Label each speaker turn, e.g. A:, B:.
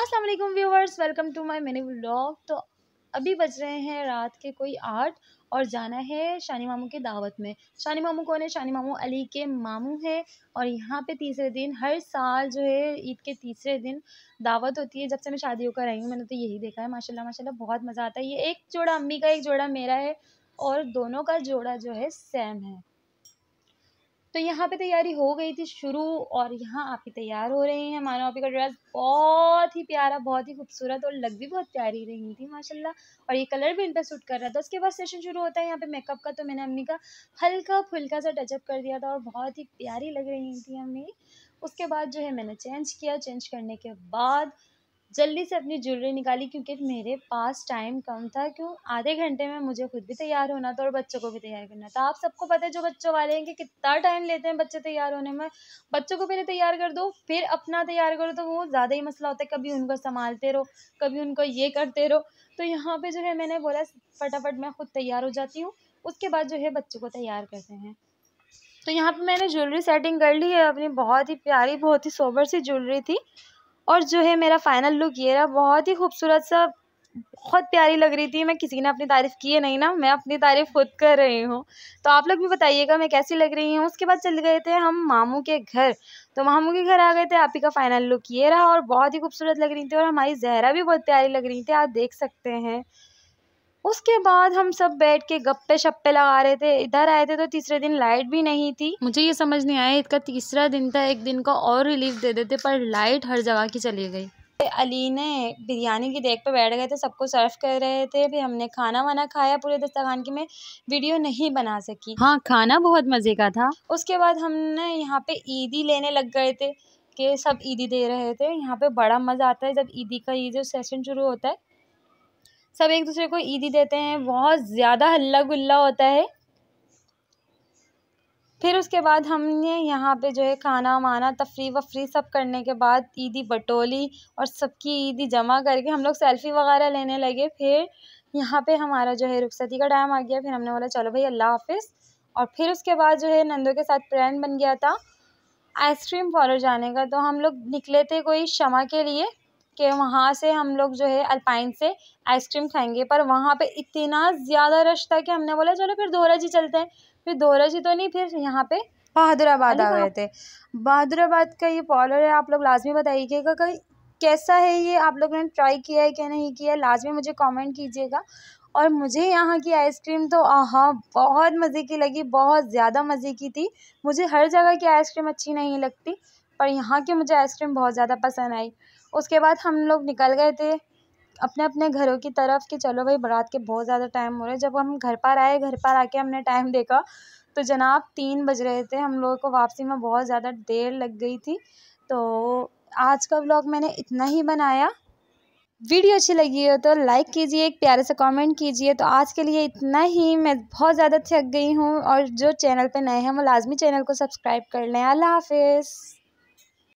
A: अस्सलाम वालेकुम viewers welcome to my mini vlog तो अभी बज रहे हैं रात के कोई आठ और जाना है शानी मामू की दावत में शानी मामू कौन है शानी मामू अली के मामू हैं और यहाँ पे तीसरे दिन हर साल जो है ईद के तीसरे दिन दावत होती है जब से मैं शादी होकर आई हूँ मैंने तो यही देखा है माशाल्लाह माशाल्लाह बहुत मज़ा आता है ये एक जोड़ा अम्मी का एक जोड़ा मेरा है और दोनों का जोड़ा जो है सेम है तो यहाँ पे तैयारी हो गई थी शुरू और यहाँ आप ही तैयार हो रहे हैं मानो आपी का ड्रेस बहुत ही प्यारा बहुत ही खूबसूरत और लग भी बहुत प्यारी रही थी माशाल्लाह और ये कलर भी इन पर सूट कर रहा था उसके बाद सेशन शुरू होता है यहाँ पे मेकअप का तो मैंने अम्मी का हल्का फुल्का सा टचअप कर दिया था और बहुत ही प्यारी लग रही थी अम्मी उसके बाद जो है मैंने चेंज किया चेंज करने के बाद जल्दी से अपनी ज्वेलरी निकाली क्योंकि मेरे पास टाइम कम था क्यों आधे घंटे में मुझे खुद भी तैयार होना था और बच्चों को भी तैयार करना था आप सबको पता है जो बच्चों वाले हैं कि कितना टाइम लेते हैं बच्चे तैयार होने में बच्चों को पहले तैयार कर दो फिर अपना तैयार करो तो वो ज़्यादा ही मसला होता है कभी उनको संभालते रहो कभी उनको ये करते रहो तो यहाँ पर जो है मैंने बोला फटाफट मैं खुद तैयार हो जाती हूँ उसके बाद जो है बच्चों को तैयार करते हैं तो यहाँ पर मैंने ज्वेलरी सेटिंग कर ली है अपनी बहुत ही प्यारी बहुत ही सोबर सी ज्वेलरी थी और जो है मेरा फ़ाइनल लुक ये रहा बहुत ही खूबसूरत सा बहुत प्यारी लग रही थी मैं किसी ने अपनी तारीफ़ की है नहीं ना मैं अपनी तारीफ़ खुद कर रही हूँ तो आप लोग भी बताइएगा मैं कैसी लग रही हूँ उसके बाद चले गए थे हम मामू के घर तो मामू के घर आ गए थे आप ही का फाइनल लुक ये रहा और बहुत ही खूबसूरत लग रही थी और हमारी जहरा भी बहुत प्यारी लग रही थी आप देख सकते हैं उसके बाद हम सब बैठ के गप्पे शप्पे लगा रहे थे इधर आए थे तो तीसरे दिन लाइट भी नहीं थी मुझे ये समझ नहीं आया इसका तीसरा दिन था एक दिन का और रिलीफ दे देते पर लाइट हर जगह की चली गई अली ने बिरयानी की देख पे बैठ गए थे सबको सर्व कर रहे थे फिर हमने खाना वाना खाया पूरे दस्तरखान की मैं वीडियो नहीं बना सकी हाँ खाना बहुत मज़े का था उसके बाद हमने यहाँ पे ईदी लेने लग गए थे के सब ईदी दे रहे थे यहाँ पे बड़ा मज़ा आता है जब ईदी का ये जो सेशन शुरू होता है सब एक दूसरे को ईदी देते हैं बहुत ज़्यादा हल्ला गुल्ला होता है फिर उसके बाद हमने यहाँ पे जो है खाना वाना तफरी वफरी सब करने के बाद ईदी बटोली और सबकी ईदी जमा करके हम लोग सेल्फ़ी वगैरह लेने लगे फिर यहाँ पे हमारा जो है रुखसती का टाइम आ गया फिर हमने बोला चलो भाई अल्लाह हाफिज़ और फिर उसके बाद जो है नंदों के साथ प्लान बन गया था आइसक्रीम पार्लर जाने का तो हम लोग निकले थे कोई शमा के लिए कि वहाँ से हम लोग जो है अल्पाइन से आइसक्रीम खाएंगे पर वहाँ पे इतना ज़्यादा रश था कि हमने बोला चलो फिर दोहरा जी चलते हैं फिर दोहरा जी तो नहीं फिर यहाँ पे बहादुराबाद आ गए थे बहादुराबाद का ये पॉलर है आप लोग लाजमी बताइएगा कहीं कैसा है ये आप लोगों ने ट्राई किया है क्या नहीं किया है लाजमी मुझे कॉमेंट कीजिएगा और मुझे यहाँ की आइसक्रीम तो आहा बहुत मज़े की लगी बहुत ज़्यादा मज़े की थी मुझे हर जगह की आइसक्रीम अच्छी नहीं लगती पर यहाँ की मुझे आइसक्रीम बहुत ज़्यादा पसंद आई उसके बाद हम लोग निकल गए थे अपने अपने घरों की तरफ कि चलो भाई बारात के बहुत ज़्यादा टाइम हो रहे जब हम घर पर आए घर पर आके हमने टाइम देखा तो जनाब तीन बज रहे थे हम लोगों को वापसी में बहुत ज़्यादा देर लग गई थी तो आज का व्लॉग मैंने इतना ही बनाया वीडियो अच्छी लगी हो तो लाइक कीजिए एक प्यारे से कमेंट कीजिए तो आज के लिए इतना ही मैं बहुत ज़्यादा थक गई हूँ और जो चैनल पे नए हैं वो लाजमी चैनल को सब्सक्राइब कर लें अल्लाह हाफिज़